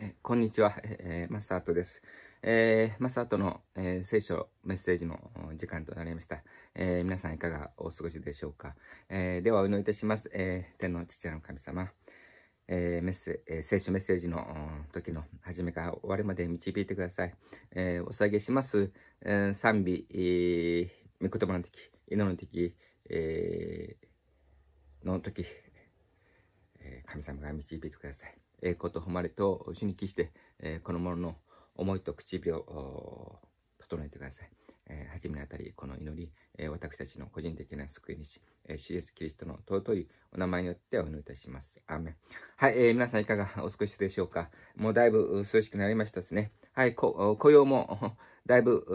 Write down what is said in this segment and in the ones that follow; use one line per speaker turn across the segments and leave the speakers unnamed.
えこんにちは、えー、マサートです。えー、マサートの、えー、聖書メッセージの時間となりました、えー、皆さんいかがお過ごしでしょうか。えー、ではお祈りいたします。えー、天の父の神様。えーメッセえー、聖書メッセージの時の始めから終わりまで導いてください。えー、お下げします、えー、賛美、えー、御言葉の時、祈りの時、えー、の時、えー、神様が導いてください。栄光と誉れと主に帰して、えー、この者の思いと唇を整えてください。えー、初めにあたり、この祈り、えー、私たちの個人的な救い主、えー、シエス・キリストの尊いお名前によってお祈りいたします。アーメン。はい、えー、皆さんいかがお過ごしでしょうかもうだいぶ涼しくなりましたですね。はい、こ紅葉も だいぶ、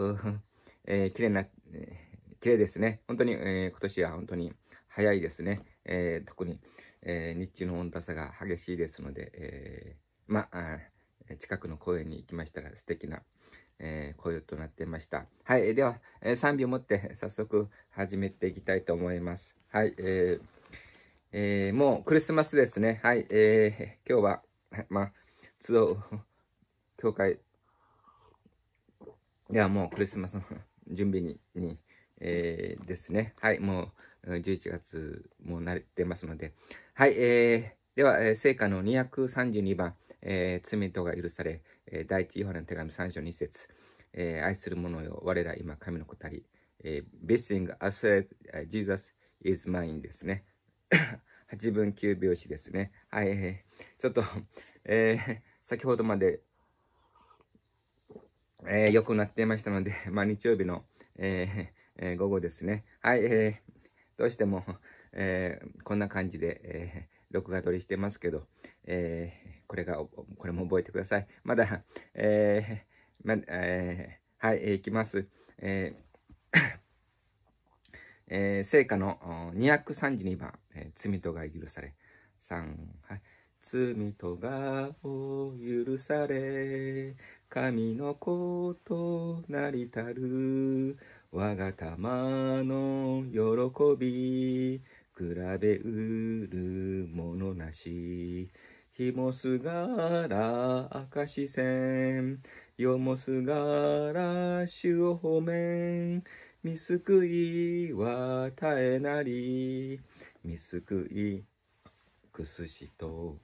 えー、綺麗な、えー、綺麗ですね。本当に、えー、今年は本当に早いですね。えー、特に、えー、日中の温度差が激しいですので、えー、まあ、近くの公園に行きましたら素敵な、えー、声となっていました。はい、では、えー、3秒持って早速始めていきたいと思います。はい、えーえー、もうクリスマスですね。はい、えー、今日は、まあ、都道、教会ではもうクリスマスの準備に、にえー、ですね。はい、もう11月もう慣れてますので、はい、えー、では、えー、聖歌の232番、えー、罪とが許され、えー、第一ヨハネの手紙3章2節、えー、愛する者よ、我ら今神の子たり、えー、b s s i n g as Jesus is mine ですね。8 分9秒詞ですね。はい、えー、ちょっと、えー、先ほどまで、えー、よくなっていましたので、まあ、日曜日の、えーえー、午後ですね。はい、えー、どうしても、えー、こんな感じで、えー、録画撮りしてますけど、えー、これが、これも覚えてください。まだ、えー、ま、えー、はい、えー、いきます。えー えー、聖火の232番、えー、罪とが許され。三、はい。罪とがを許され、神の子となりたる、我が玉の喜び、比べうるものなし。ひもすがら明石線。よもすがら主を褒めん。見救いは絶えなり。見救い、くすしと。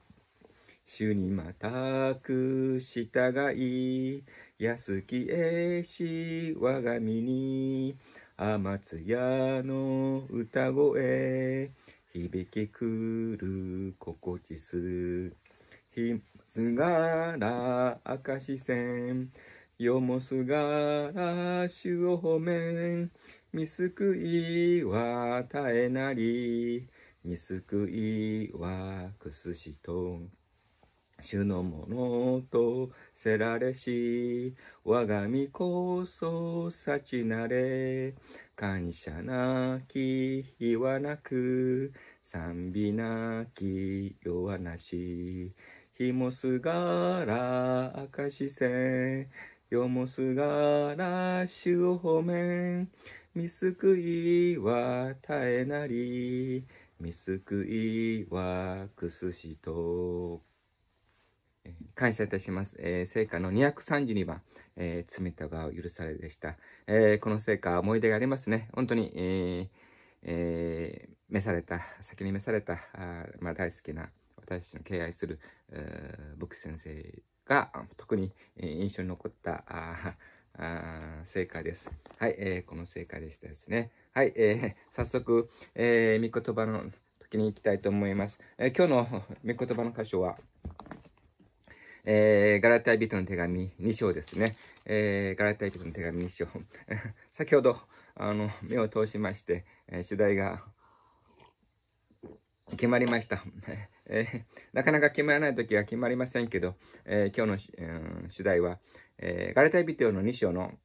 主にまたく従い。安きえし我が身に。天津屋の歌声響きくる心地すひすがら明石線よもすがら主を褒め見救いは絶えなり見救いはくすしと主のものとせられし、我が身こそ幸なれ、感謝なき日はなく、賛美なき世はなし、日もすがら明しせ、世もすがら主を褒め、見救いは絶えなり、見救いはくすしと、感謝いたします。えー、聖歌の232番、えー、罪とがを許されでした。えー、この聖歌、思い出がありますね。本当に、えーえー、召された、先に召された、あまあ、大好きな、私たちの敬愛する、牧師先生が、特に、印象に残った、あ聖歌です。はい、えー、この聖歌でしたですね。はい、えー、早速、えー、御言葉の時に行きたいと思います。えー、今日の御言葉の箇所は、えー、ガラタイ人の手紙2章ですね。えー、ガラタイ人の手紙2章。先ほど、あの、目を通しまして、えー、主題が決まりました。えー、なかなか決まらない時は決まりませんけど、えー、今日の、えー、主題は、えー、ガラタイ人の2章の、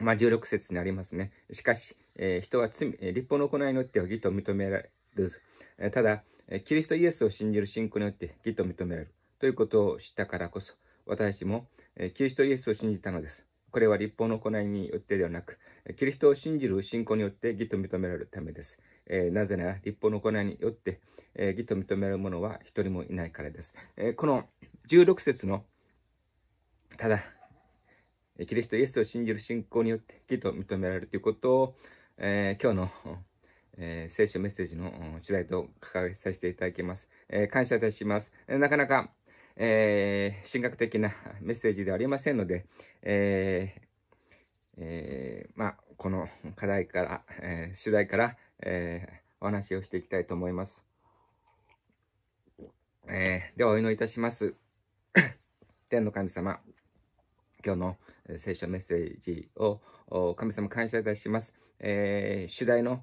まあ、16節にありますね。しかし、えー、人は罪、え立法の行いによっては義と認められず、えー、ただ、えキリストイエスを信じる信仰によって義と認められる。ということを知ったからこそ、私もキリストイエスを信じたのです。これは立法の行いによってではなく、キリストを信じる信仰によって義と認められるためです。えー、なぜなら立法の行いによって、えー、義と認める者は一人もいないからです。えー、この16節の、ただ、キリストイエスを信じる信仰によって義と認められるということを、えー、今日の、えー、聖書メッセージの取材と掲げさせていただきます。えー、感謝いたします。なかなかえー、神学的な メッセージではありませんので、えーえー、まあ、この課題から、えー、主題から、えー、お話をしていきたいと思います。えー、ではお祈りいたします。天の神様、今日の聖書メッセージを神様感謝いたします。えー、主題の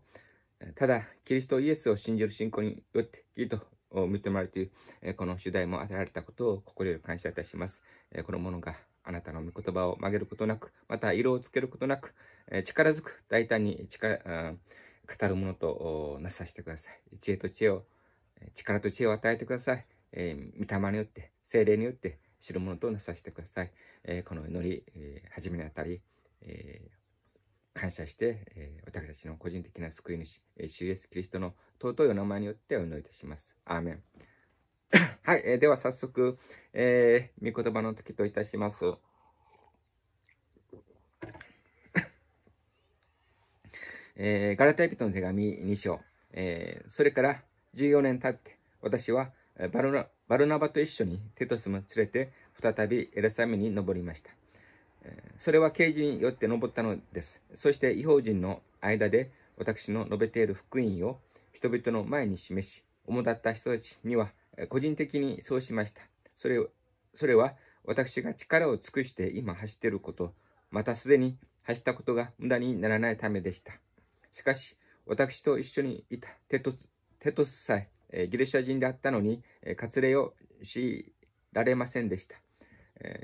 ただキリストイエスを信じる信仰によっていいとを認めるという、この主題も与えられたことを心より感謝いたします。このものがあなたの御言葉を曲げることなく、また色をつけることなく、力づく大胆に力、語るものとなさせてください。知恵と知恵を、力と知恵を与えてください。えー、御霊によって、精霊によって、知るものとなさせてください。えー、この祈り、えー、始めにあたり、えー、感謝して、え私たちの個人的な救い主、え主イエスキリストの尊いお名前によってお祈りいたします。アーメン。はい、えー、では早速、えー、御言葉の時といたします。えー、ガラタイトの手紙2章、えー、それから14年経って、私はバルナバルナバと一緒にテトスも連れて、再びエルサレムに登りました。それは刑事によって登ったのです。そして、違法人の間で私の述べている福音を人々の前に示し、主だった人たちには個人的にそうしました。それそれは私が力を尽くして今走っていること、またすでに走ったことが無駄にならないためでした。しかし、私と一緒にいたテトテトスさえギリシャ人であったのに、割礼を強いられませんでした。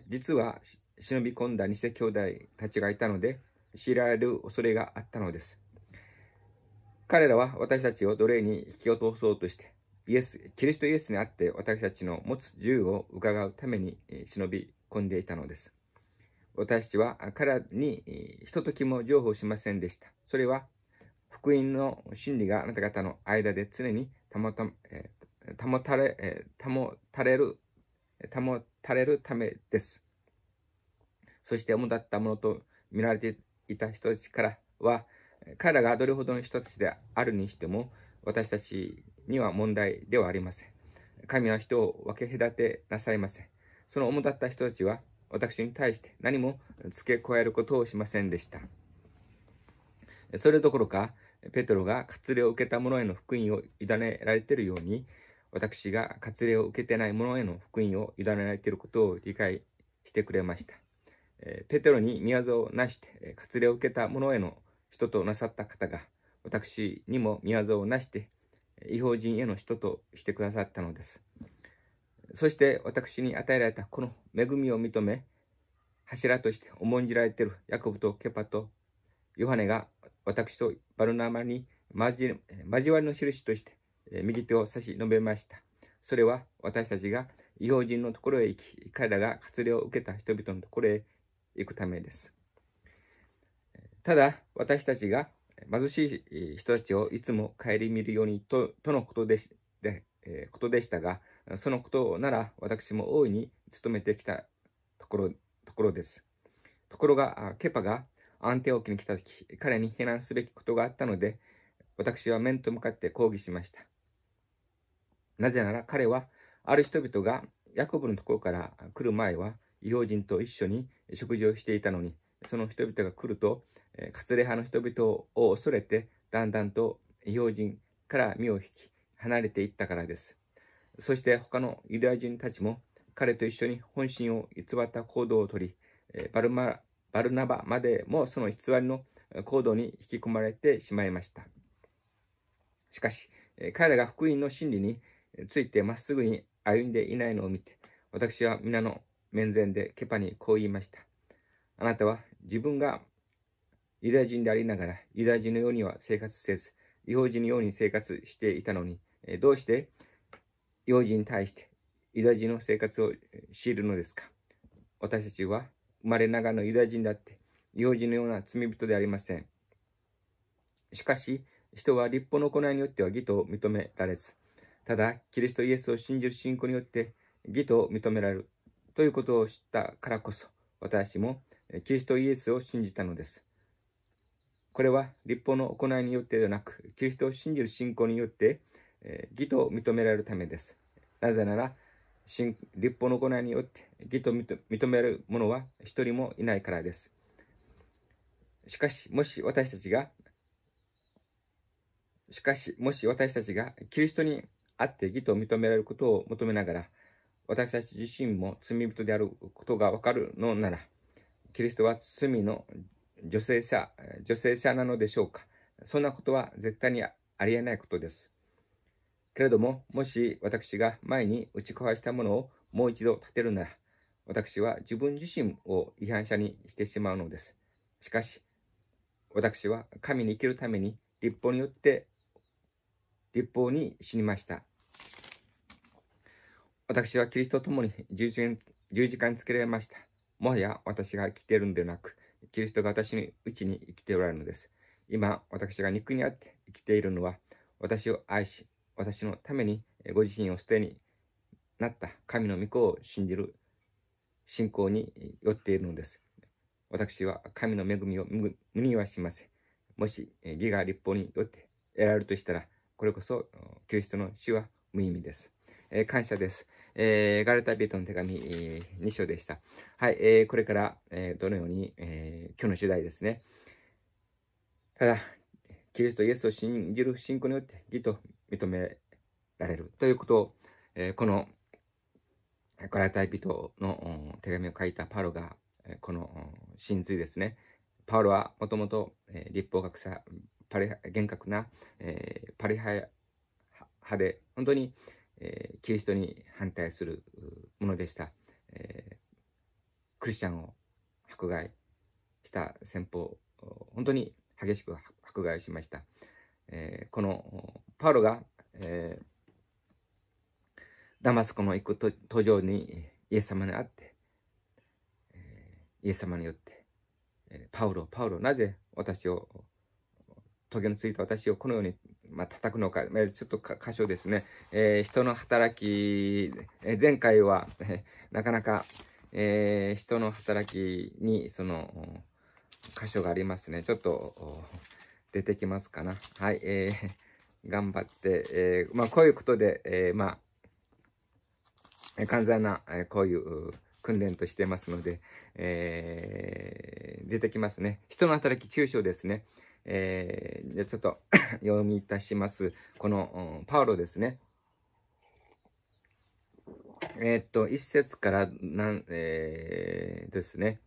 実は忍び込んだ偽兄弟たちがいたので、強いられる恐れがあったのです。彼らは私たちを奴隷に引き落とそうとして、イエス、キリストイエスにあって私たちの持つ銃を伺うために忍び込んでいたのです。私たちは彼らにひとときも譲歩しませんでした。それは、福音の真理があなた方の間で常に保た,、え保たれ、保たれる、保たれるためです。そして主だったものと見られていた人たちからは、彼らがどれほどの人たちであるにしても、私たちには問題ではありません。神は人を分け隔てなさいません。その主だった人たちは、私に対して何も付け加えることをしませんでした。それどころか、ペトロが割礼を受けた者への福音を委ねられているように、私が割礼を受けてない者への福音を委ねられていることを理解してくれました。ペトロに宮沢をなして、割礼を受けた者への人となさった方が、私にも宮沢をなして、違法人への人としてくださったのです。そして私に与えられたこの恵みを認め、柱として重んじられているヤコブとケパとヨハネが私とバルナーマに交わりの印として右手を差し伸べました。それは私たちが違法人のところへ行き、彼らが割礼を受けた人々のところへ行くためです。ただ、私たちが貧しい人たちをいつも顧みるようにとのことでで、えー、ことでしたが、そのことなら私も大いに努めてきたところところです。ところが、ケパが安定をオに来た時、彼に避難すべきことがあったので、私は面と向かって抗議しました。なぜなら彼は、ある人々がヤコブのところから来る前は、異邦人と一緒に食事をしていたのに、その人々が来ると、カツレ派の人々を恐れて、だんだんと用人から身を引き、離れていったからです。そして他のユダヤ人たちも、彼と一緒に本心を偽った行動をとり、バルマバルナバまでもその偽りの行動に引き込まれてしまいました。しかし、彼らが福音の真理についてまっすぐに歩んでいないのを見て、私は皆の面前でケパにこう言いました。あなたは自分がユダヤ人でありながら、ユダヤ人のようには生活せず、違法人のように生活していたのに、どうして違法人に対してユダヤ人の生活を強いるのですか私たちは生まれながらのユダヤ人だって、違法人のような罪人でありません。しかし、人は立法の行いによっては義と認められず、ただ、キリストイエスを信じる信仰によって義と認められるということを知ったからこそ、私もキリストイエスを信じたのです。これは立法の行いによってではなく、キリストを信じる信仰によって、え義と認められるためです。なぜなら、立法の行いによって義と認める者は一人もいないからです。しかし、もし私たちが、しかし、もし私たちがキリストにあって義と認められることを求めながら、私たち自身も罪人であることがわかるのなら、キリストは罪の女性者、女性者なのでしょうか。そんなことは絶対にありえないことです。けれども、もし私が前に打ち壊したものをもう一度立てるなら、私は自分自身を違反者にしてしまうのです。しかし、私は神に生きるために立法によって、立法に死にました。私はキリストと共に十字架につけられました。もはや私が生きているのでなく、キリストが私のうちに生きておられるのです。今、私が肉にあって生きているのは、私を愛し、私のためにご自身を捨てになった神の御子を信じる信仰によっているのです。私は神の恵みを無にはしません。もし義が立法によって得られるとしたら、これこそキリストの死は無意味です。えー、感謝です。えー、ガルタビートの手紙、えー、2章でした。はい、えー、これから、えー、どのように、えー、今日の主題ですね。ただ、キリストイエスを信じる信仰によって義と認められるということを、えー、このガラタイ人の手紙を書いたパウロが、この真髄ですね。パウロはもともと立法学者、パリ厳格な、えー、パリ派派で、本当に、えー、キリストに反対するものでした、えー、クリスチャンを迫害した戦法本当に激しく迫害しました、えー、このパウロが、えダマスコの行く途上にイエス様に会って、えイエス様によって、えパウロパウロなぜ私を棘のついた私をこのようにまあ、叩くのか、ちょっと箇所ですね、えー、人の働き、え前回は、えなかなか、えー、人の働きに、その、箇所がありますね。ちょっと、出てきますかな。はい、えー、頑張って、えー、まあ、こういうことで、えまあ、完全な、えこういう、訓練としてますので、えー、出てきますね。人の働き9章ですね。えー、じゃちょっと 読みいたします。この、うん、パウロですね。えー、っと、一節からなん、えー、ですね。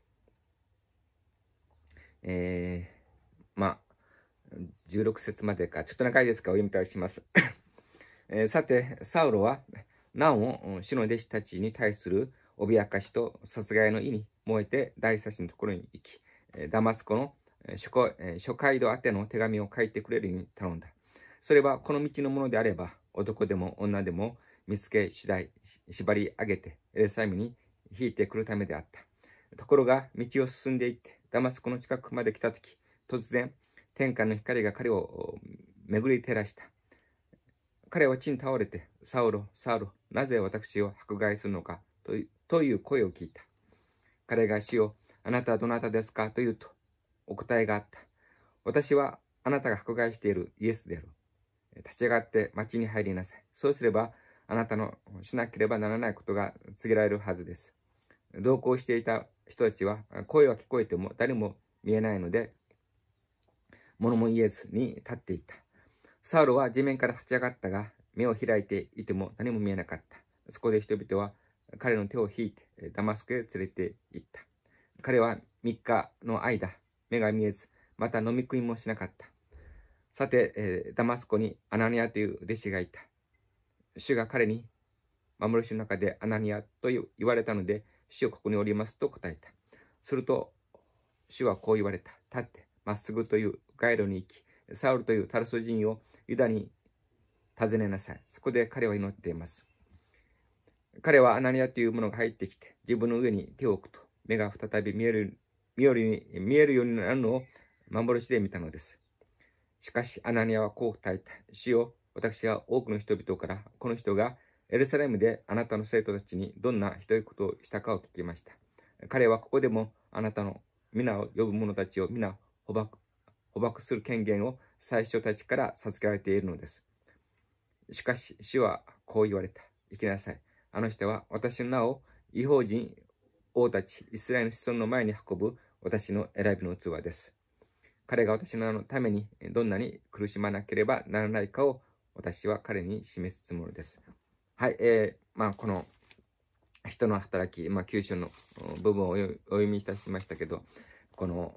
えー、まあ、16節までか、ちょっと長いですかお読みたします。えー、さて、サウロは、なお死主の弟子たちに対する脅かしと殺害の意に燃えて大差しのところに行き、ダマスコの諸初街道宛ての手紙を書いてくれるように頼んだ。それはこの道のものであれば、男でも女でも見つけ次第縛り上げてエルサイムに引いてくるためであった。ところが道を進んでいって、ダマスコの近くまで来たとき、突然、天下の光が彼を巡り照らした。彼は地に倒れて、サウロ、サウロ、なぜ私を迫害するのかという声を聞いた。彼が死を、あなたはどなたですかと言うと、お答えがあった。私はあなたが迫害しているイエスである。立ち上がって町に入りなさい。そうすれば、あなたのしなければならないことが告げられるはずです。同行していた人たちは、声は聞こえても誰も見えないので、物も言えずに立っていた。サウロは地面から立ち上がったが、目を開いていても何も見えなかった。そこで人々は彼の手を引いてダマスクへ連れて行った。彼は3日の間、目が見えず、また飲み食いもしなかった。さて、えー、ダマスコにアナニアという弟子がいた。主が彼に、幻の中でアナニアと言われたので、主をここにおりますと答えた。すると、主はこう言われた。立って、まっすぐという街路に行き、サウルというタルソ人をユダに訪ねなさい。そこで彼は祈っています。彼はアナニアというものが入ってきて、自分の上に手を置くと、目が再び見える見より見えるようになるのを幻で見たのです。しかし、アナニアはこう答えた。主よ、私は多くの人々から、この人がエルサレムであなたの生徒たちにどんなひどいことをしたかを聞きました。彼はここでもあなたの皆を呼ぶ者たちを皆捕獲捕獲する権限を最初たちから授けられているのです。しかし、主はこう言われた。行きなさい。あの人は私の名を違法人王たち、イスラエルの子孫の前に運ぶ私の選びの器です。彼が私のためにどんなに苦しまなければならないかを私は彼に示すつもりです。はい、えー、まあ、この人の働き、まあ、九州の部分をお読みいたしましたけど、この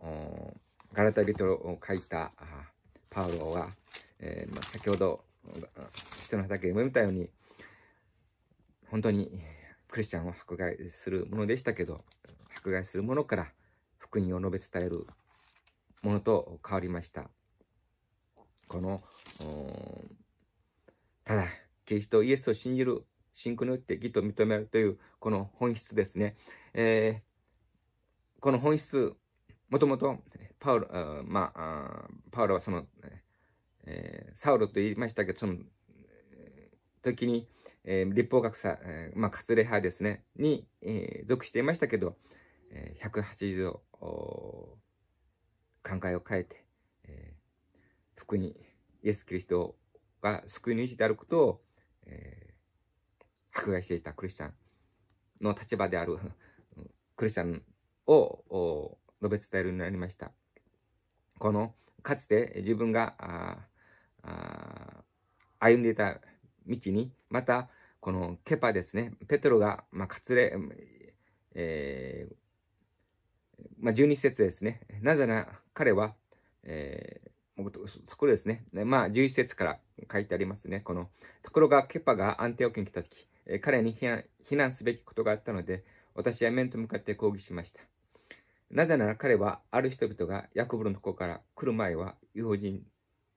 ガラタビトロを書いたパウロは、えー、まあ、先ほど人の畑を読みたように、本当にクリスチャンを迫害するものでしたけど、迫害するものから福音を述べ伝えるものと変わりました。この、ただ、キリストイエスを信じる、信仰によって義と認めるという、この本質ですね。えー、この本質、もともと、パウロ、まあ、パウロはその、えー、サウロと言いましたけど、その、時に、えー、立法学者、えー、まあ、カツレ派ですね、に、えー、属していましたけど、えー、180度、考えを変えて、えー、福音、イエス・キリストが救い主であることを、えー、迫害していたクリスチャンの立場である クリスチャンを述べ伝えるようになりました。この、かつて自分が、歩んでいた道に、またこのケパですね、ペトロが、まあ、かつれ、えー、まあ、12節ですね。なぜなら彼は、えー、そこですね、まあ、11節から書いてありますね。この、ところがケパが安定を受けに来た時、彼に避難避難すべきことがあったので、私は面と向かって抗議しました。なぜなら彼は、ある人々がヤコブのとこから来る前は、友人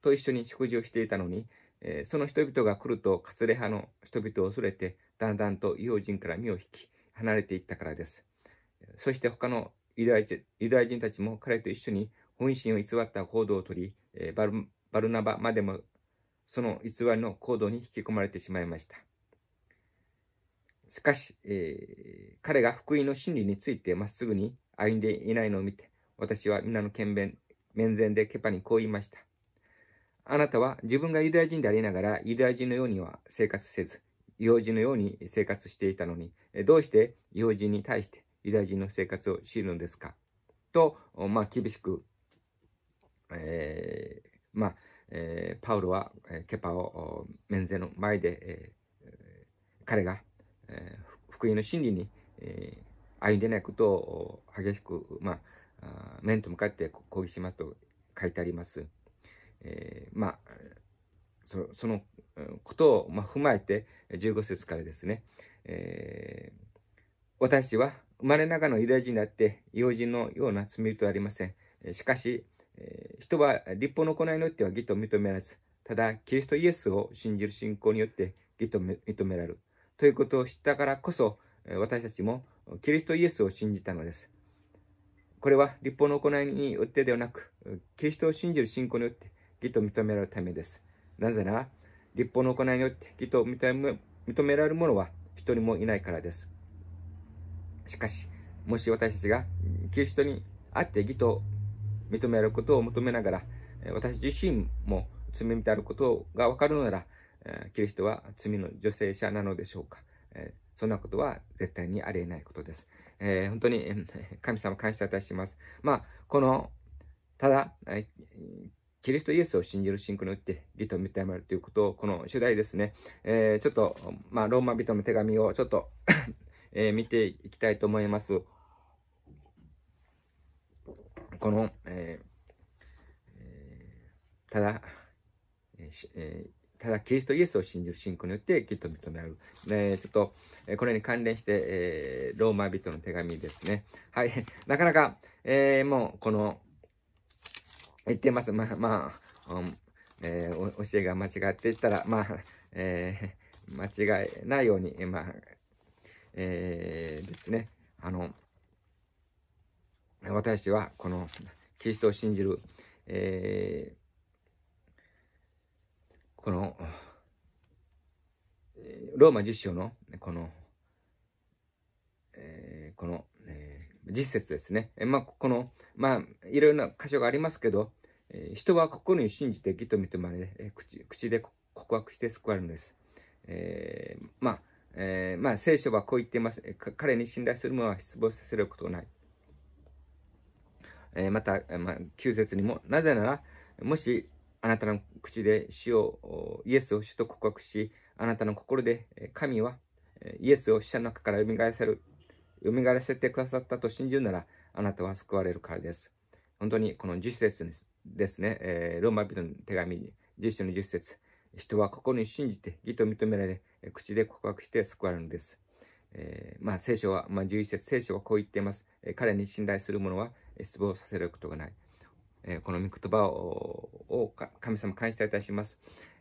と一緒に食事をしていたのに、えー、その人々が来ると、カツレ派の人々を恐れて、だんだんと異邦人から身を引き、離れていったからです。そして他のユダヤ人たちも彼と一緒に本心を偽った行動をとり、えー、バルバルナバまでもその偽りの行動に引き込まれてしまいました。しかし、えー、彼が福音の真理についてまっすぐに歩んでいないのを見て、私は皆の懸弁、面前でケパにこう言いました。あなたは自分がユダヤ人でありながら、ユダヤ人のようには生活せず、用事のように生活していたのに、どうして用事に対してユダヤ人の生活を知るのですかと、まあ、厳しく、えー、まあ、えー、パウロは、えー、ケパを面前の前で、えー、彼が、えー、福音の真理に、えー、歩んでないことを激しく、まあ、面と向かって抗議しますと書いてあります。えー、まあそそのことを、まあ、踏まえて15節からですね、えー、私は生まれながらのユダヤ人であって用人のような罪人はありませんしかし、えー、人は立法の行いによっては義と認められずただキリストイエスを信じる信仰によって義と認められるということを知ったからこそ私たちもキリストイエスを信じたのですこれは立法の行いによってではなくキリストを信じる信仰によって義と認められるためです。なぜなら、立法の行いによって義と認め認められる者は一人もいないからです。しかし、もし私たちがキリストにあって義と認められることを求めながら、私自身も罪であることがわかるのなら、キリストは罪の女性者なのでしょうか。そんなことは絶対にありえないことです。えー、本当に神様感謝いたします。まあ、この、ただ、キリストイエスを信じる信仰によって義と認めるということを、この主題ですね、えー、ちょっと、まあ、ローマ人の手紙をちょっと えー、見ていきたいと思います。この、えー、ただ、えー、ただキリストイエスを信じる信仰によって義と認める。えー、ちょっと、えこれに関連して、えー、ローマ人の手紙ですね。はい。なかなか、えー、もう、この、言ってます。まあ、まあ、うん、えー、教えが間違っていったら、まあ、えー、間違えないように、まあ、えー、ですね、あの、私はこのキリストを信じる、えー、この、ローマ十章の、この、えー、この、えー、実説ですね。えまあ、この、まあ、いろいろな箇所がありますけど、えー、人は心に信じて義と認められ、えー、口口で告白して救われるんです。えー、まあ、えー、まあ、聖書はこう言っています。彼に信頼する者は失望させることない。えまた、まあ、旧説にも、なぜなら、もしあなたの口で主を、イエスを主と告白し、あなたの心で神はイエスを死者の中から蘇らせる、蘇らせてくださったと信じるなら、あなたは救われるからです。本当にこの10節ですね、えー、ローマ人の手紙、10章の10節人は心に信じて義と認められ、口で告白して救われるのです。えー、まあ聖書は、まあ、11節聖書はこう言っています。えー、彼に信頼する者は失望させることがない。えー、この御言葉を神様感謝いたします。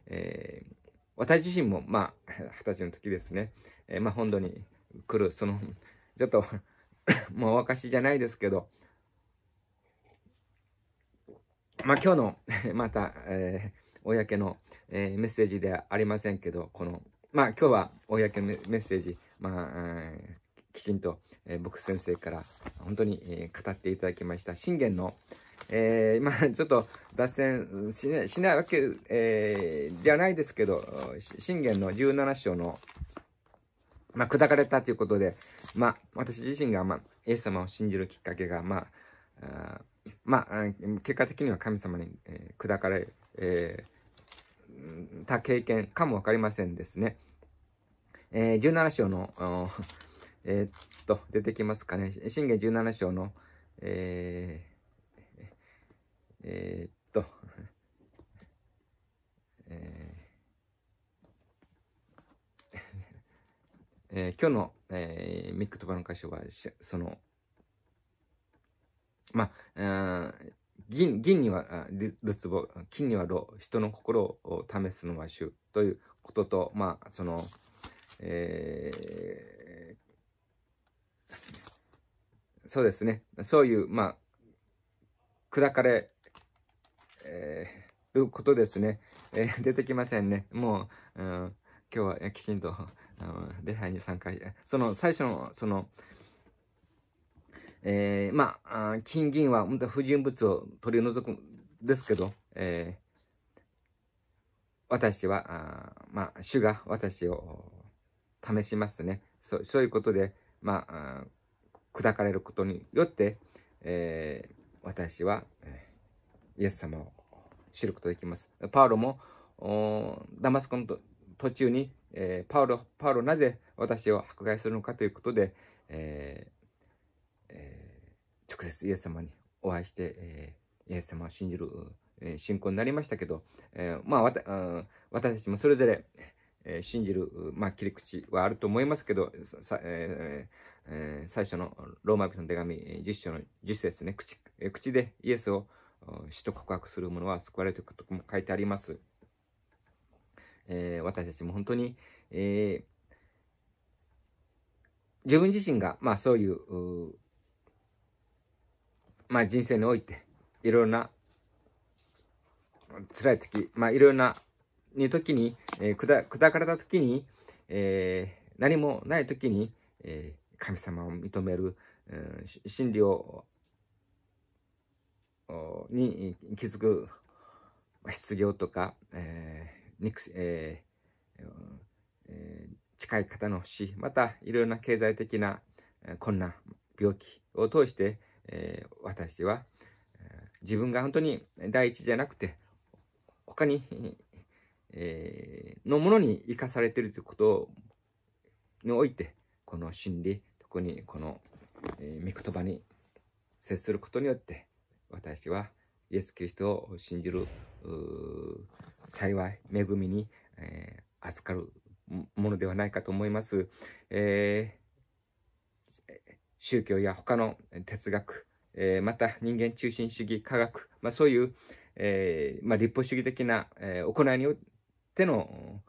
えー、私自身も、まあ、二十歳の時ですね、えー、まあ、本土に来る、その、ちょっとも うおかしじゃないですけど、まあ今日の また、えー、公の、えー、メッセージではありませんけど、この、まあ今日は公のメッセージ、まあ、きちんと、えー、僕先生から本当に、えー、語っていただきました。信玄の、えー、まあちょっと脱線しないわけ、えー、ではないですけど、信玄の17章の、まあ、砕かれたということで、まあ、私自身が、まあ、イエス様を信じるきっかけが、まあ、あまあ、結果的には神様に、えー、砕かれ、えー、た経験かもわかりませんですね。えー、17章の、えー、っと、出てきますかね。信玄17章の、えー、えー、っと、えーえー、今日の、えー、ミックとバの解消は、その、まあ、銀、銀には、るつぼ、金にはろ、人の心を試すのは主ということと、まあ、その、えー、そうですね、そういう、まあ、砕かれ、えー、ることですね、えー、出てきませんね。もう、うん、今日はきちんと礼拝に参加その最初のそのえー、まあ金銀は本当不純物を取り除くんですけど、えー、私はあまあ主が私を試しますねそうそういうことでまあ砕かれることによって、えー、私は、イエス様を知ることができますパウロもダマスコの途中にえー、パウロ、パウロなぜ私を迫害するのかということで、えーえー、直接イエス様にお会いして、えイエス様を信じる、え信仰になりましたけど、えまあ、わた、私たちもそれぞれ、え信じる、まあ、切り口はあると思いますけど、ええー、最初のローマ人の手紙実0章の1節ね口口でイエスを死と告白する者は救われるということも書いてあります。えー、私たちも本当に、えー、自分自身が、まあそういう、うまあ人生において、いろんな、辛い時、まあいろんな、に時に、えー、くだ、砕かれた時に、えー、何もない時に、えー、神様を認める、うん、真理を、に気づく、失業とか、えにく、えーえー、近い方の死、またいろいろな経済的な困難、病気を通して、えー、私は、自分が本当に第一じゃなくて、他に、えー、のものに生かされているということにおいて、この真理、特にこの、えー、御言葉に接することによって、私はイエス・キリストを信じる、幸い、恵みに、えー、預かるものではないかと思います。えー、宗教や他の哲学、えー、また人間中心主義、科学、まあ、そういう、えーまあ、立法主義的な、えー、行いによっての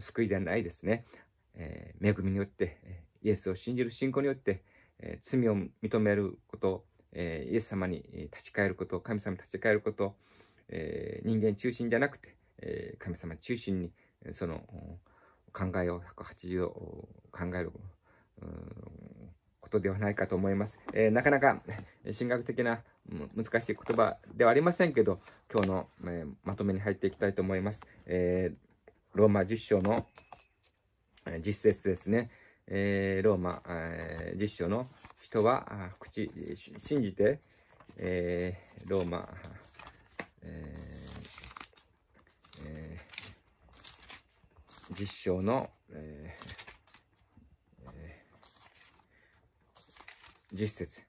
救いではないですね。えー、恵みによって、イエスを信じる信仰によって、えー、罪を認めること、えー、イエス様に立ち返ること、神様に立ち返ること、えー、人間中心じゃなくて、え神様中心にその考えを180度考えることではないかと思います。えー、なかなか神学的な難しい言葉ではありませんけど、今日の、えー、まとめに入っていきたいと思います。えー、ローマ10章の、実説ですね。えローマ、え10章の人は口、信じて、えローマ、えー実証の、えーえー、実説、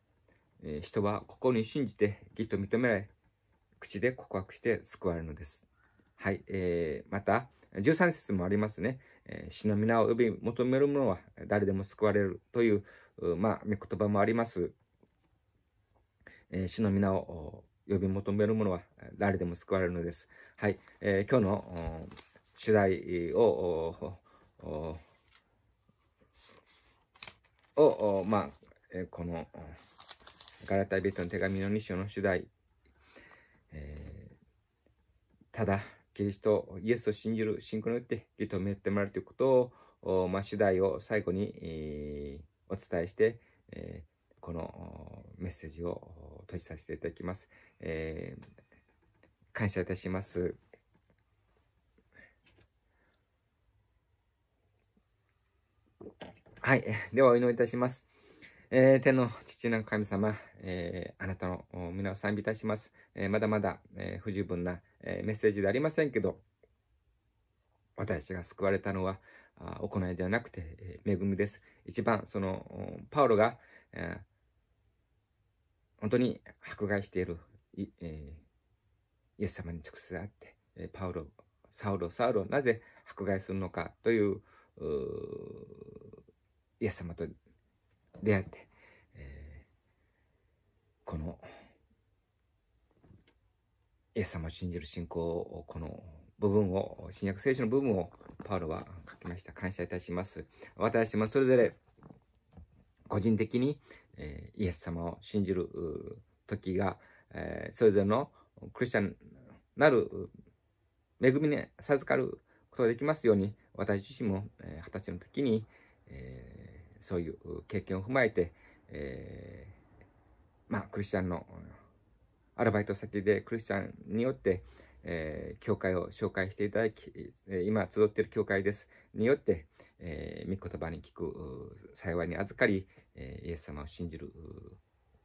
えー、人は心に信じてっと認められ、口で告白して救われるのです。はい、えー、また、13節もありますね。え死の皆を呼び求める者は誰でも救われるという、まあ、見言葉もあります。え死の皆を呼び求める者は誰でも救われるのです。はい、えー、今日の主題を、を、まあ、えこの、ガラタイトの手紙の2章の主題、えー、ただ、キリスト、イエスを信じる信仰によって認めてもらうということを、まあ、主題を最後に、えー、お伝えして、えー、このメッセージを閉じさせていただきます。えー、感謝いたします。はい。では、お祈りいたします。えー、天の父なる神様、えー、あなたの皆を賛美いたします。えー、まだまだ、え不十分な、えメッセージでありませんけど、私が救われたのは、あ行いではなくて、え恵みです。一番、その、パウロが、え本当に迫害しているい、えイエス様に直接会って、えパウロ、サウロ、サウロ、なぜ迫害するのかといううイエス様と出会って、えー、このイエス様を信じる信仰をこの部分を新約聖書の部分をパウロは書きました感謝いたします私もそれぞれ個人的に、えー、イエス様を信じる時が、えー、それぞれのクリスチャンなる恵みに授かることができますように私自身も二十、えー、歳の時に、えーそういう経験を踏まえて、えー、まあ、クリスチャンの、アルバイト先でクリスチャンによって、えー、教会を紹介していただき、今集っている教会です、によって、えー、御言葉に聞く幸いに預かり、えー、イエス様を信じる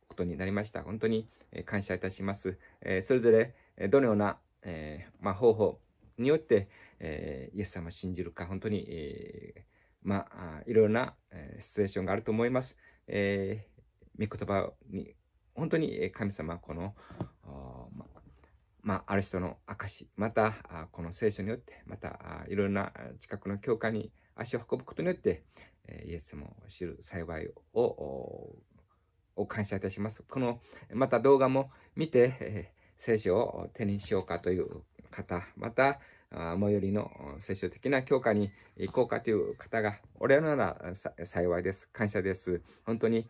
ことになりました。本当に感謝いたします。えー、それぞれどのような、えーまあ、方法によって、えー、イエス様を信じるか、本当に、えー、まあ、いろいろな、えシチュエーションがあると思います。えー、御言葉に、本当に神様、この、まあ、あ、る人の証、また、あこの聖書によって、また、いろいろな近くの教会に足を運ぶことによって、えイエス様を知る幸いを、を感謝いたします。この、また動画も見て、え聖書を手にしようかという方、また、最寄りの接種的な強化に行こうかという方がおられるなら幸いです。感謝です。本当に、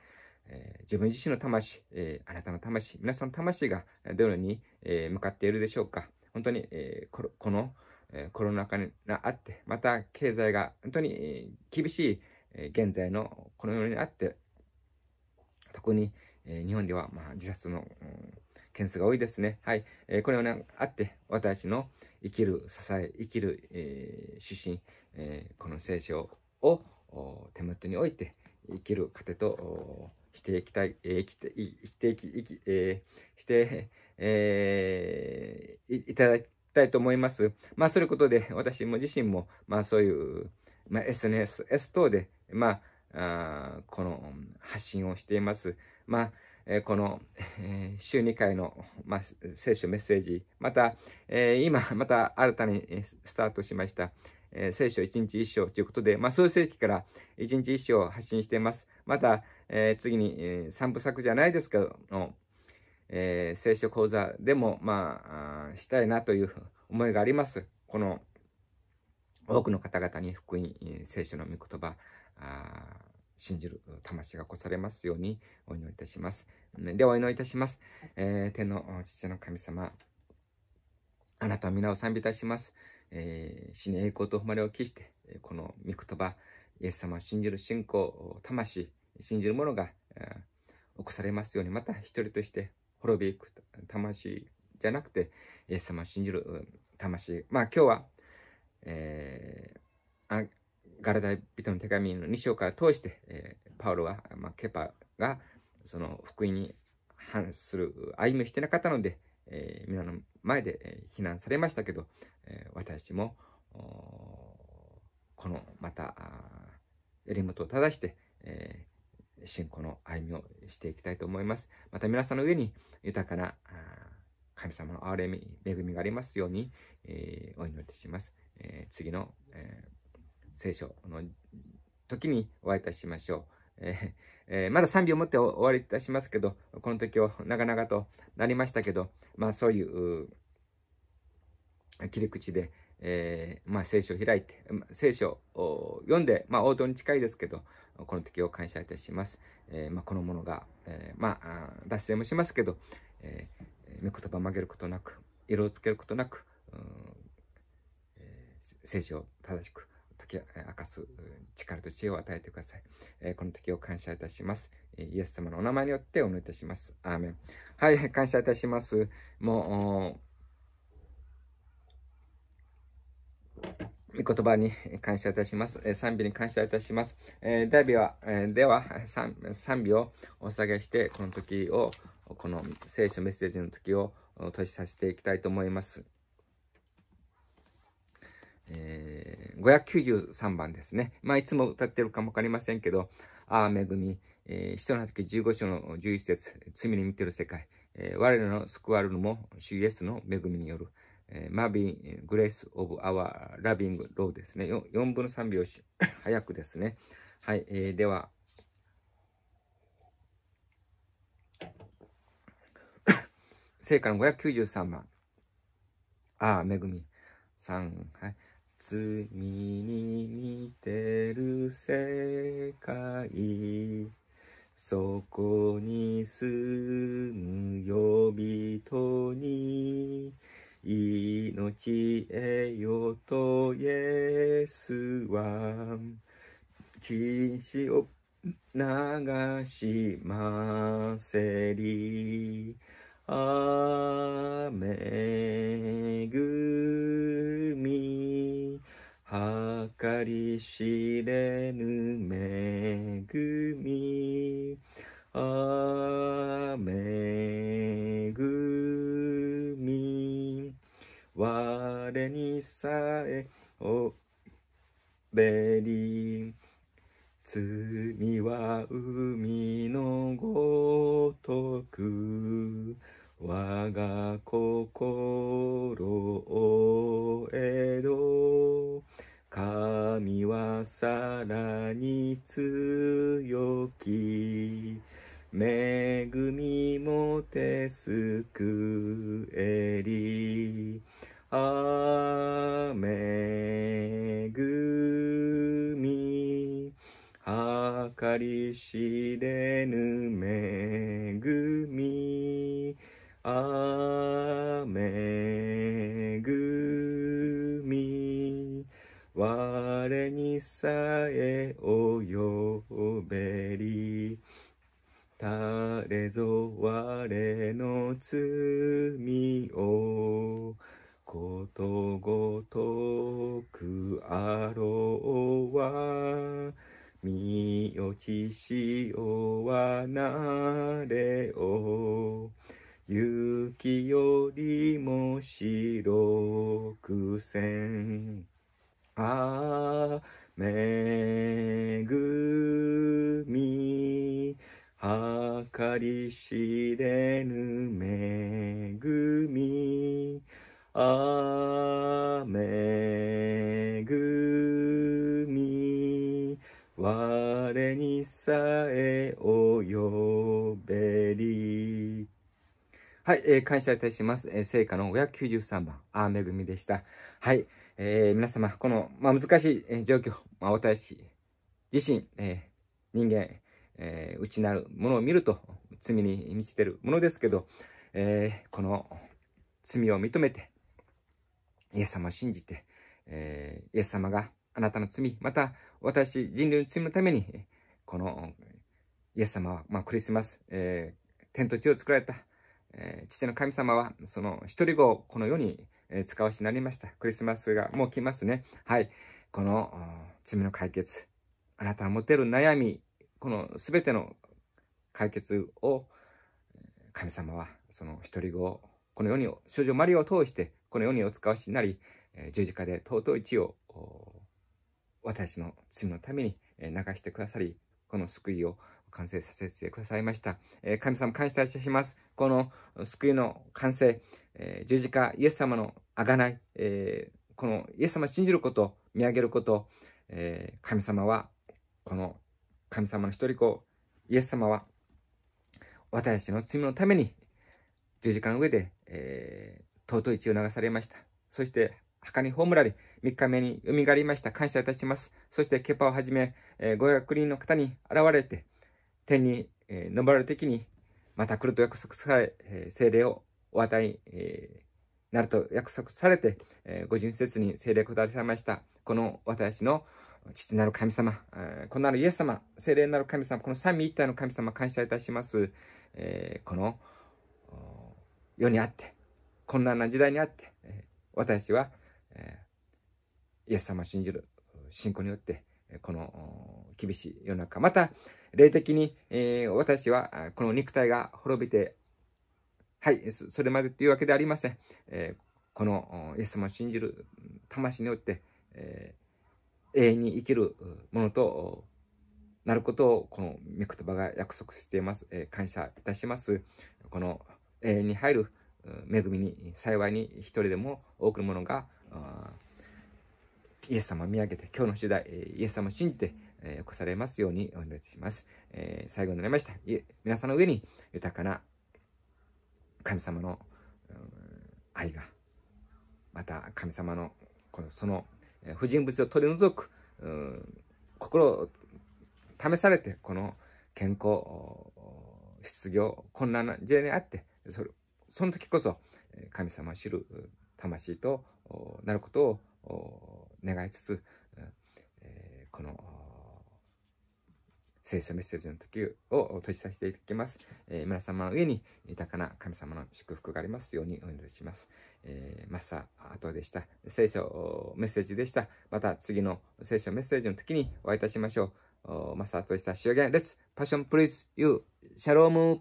えー、自分自身の魂、えー、あなたの魂、皆さんの魂がどのように、えー、向かっているでしょうか。本当に、えー、この、えコロナ禍があって、また経済が本当に、厳しい、え現在のこの世にあって、特に、え日本では、まあ、自殺の、うん件数が多いですね。はい。えー、これは、ね、あって、私の生きる支え、生きる、えー、指針、えー、この聖書を手元に置いて生きる糧としていきたい、えー、きて生きていき、生き、えー、して、えー、いただきたいと思います。まあ、そういうことで、私も自身も、まあ、そういう、まあ、SNS、S 等で、まあ、あこの発信をしています。まあえこの、え週2回の、まあ、聖書メッセージ、また、え今、また新たにスタートしました、え聖書1日1章ということで、まあ、創世紀から1日1章を発信しています。また、え次に、え3部作じゃないですけども、え聖書講座でも、まあ、したいなという思いがあります。この、多くの方々に福音、聖書の御言葉、信じる魂が越されますようにお祈りいたします。ではお祈りいたします。えー、天の父の神様、あなたは皆を賛美いたします。えー、死に栄光と誉れを期して、この御言葉、イエス様を信じる信仰、魂、信じる者が、えー、起こされますように、また一人として滅びいく魂じゃなくて、イエス様を信じる魂。まあ今日は、えー、ガラダ人の手紙の2章から通して、えー、パウロは、まあ、ケパがその福音に反する歩みをしてなかったので、えー、皆の前で、え非難されましたけど、え私もこのまた襟元を正して、え信仰の歩みをしていきたいと思います。また皆さんの上に豊かな神様の憐れみ、恵みがありますように、えー、お祈りします。えー、次の、えー聖書の時にお会いいたしましょう。えーえー、まだ賛美を持って終わりいたしますけど、この時を長々となりましたけど、まあそういう切り口で、えー、まあ、聖書を開いて、聖書を読んで、まあ、応に近いですけど、この時を感謝いたします。えー、まあ、このものが、えー、まあ、脱線もしますけど、えー、御言葉を曲げることなく、色をつけることなく、え聖書を正しくき明かす力と知恵を与えてください。えー、この時を感謝いたします。イエス様のお名前によってお祈りいたします。アーメン。はい、感謝いたします。もう、御言葉に感謝いたします。賛美に感謝いたします。えー、ダビは、えでは賛、賛美をお下げして、この時を、この聖書メッセージの時を閉じさせていきたいと思います。えー、593番ですね。まあ、いつも歌ってるかもわかりませんけど、ああ、恵み、えー、人の時15章の11節罪に見てる世界、えー、我らの救われるも、主イエスの恵みによる、えー、マービン、グレース・オブ・アワー・ラビング・ローですね。4, 4分の3秒 早くですね。はい、えー、では、聖火の593番。ああ、恵み。3、はい。罪に似てる世界そこに住む呼び人に命へよとイエスは血を流しませり雨み計り知れぬ恵み雨み我にさえおべり罪は海のごとく我が心を江戸神はさらに強き恵みもて救えりあぐみ計かり知れぬ恵み雨ぐみ我にさえ及べり誰ぞ我の罪をことごとくあろうは身落ちしようはなれを雪よりも白くせん。あめぐみ。はかり知れぬめぐみ。あめぐみ。我にさえ及べり。はい、えー、感謝いたします。えー、聖火の593番、あめぐみでした。はい、えー、皆様、この、まあ、難しい状況、まあ、私自身、えー、人間、えー、内なるものを見ると、罪に満ちてるものですけど、えー、この罪を認めて、イエス様を信じて、えー、イエス様があなたの罪、また私人類の罪のために、このイエス様は、まあ、クリスマス、えー、天と地を作られたえー、父の神様は、その一人子をこの世に、えー、使わしになりました。クリスマスがもう来ますね。はい。この罪の解決、あなたの持てる悩み、この全ての解決を、神様は、その一人子を、この世に、少女マリオを通して、この世にお使わしになり、えー、十字架で尊い血を、私の罪のために流してくださり、この救いを完成させてくださいました。え神様感謝いたします。この救いの完成、え十字架、イエス様のあがない、えこのイエス様を信じること、見上げること、え神様は、この神様の一人子、イエス様は、私の罪のために十字架の上で、えー、尊い血を流されました。そして、墓に葬られ、3日目に蘇りました。感謝いたします。そして、ケパをはじめ、えー、ご役人の方に現れて、天に、えー、れる時に、また来ると約束され、えー、精霊をお与え、えー、なると約束されて、えー、ご純説に精霊くだされました。この私の父なる神様、えー、このなるイエス様、精霊なる神様、この三位一体の神様、感謝いたします。えー、この世にあって、困難な時代にあって、えー、私は、えー、イエス様を信じる信仰によって、この厳しい世の中、また、霊的に、えー、私はこの肉体が滅びて、はい、それまでというわけではありません。えー、このイエス様を信じる魂によって、えー、永遠に生きるものとなることをこの御言葉が約束しています、えー、感謝いたします。この永遠に入る恵みに幸いに一人でも多くの者がイエス様を見上げて今日の主題イエス様を信じてえー、起こされますようにお祈りします。えー、最後になりました。皆さんの上に豊かな神様の愛が、また神様のこのその不人物を取り除く、心を試されて、この健康、失業、困難な時代にあって、そその時こそ神様を知る魂となることを願いつつ、この聖書メッセージの時を閉じさせていただきます。えー、皆様の上に豊かな神様の祝福がありますようにお祈りします。えー、マスター、アトでした。聖書メッセージでした。また次の聖書メッセージの時にお会いいたしましょう。マスターとした主演、レッツ、パッションプリーズ、l e シャローム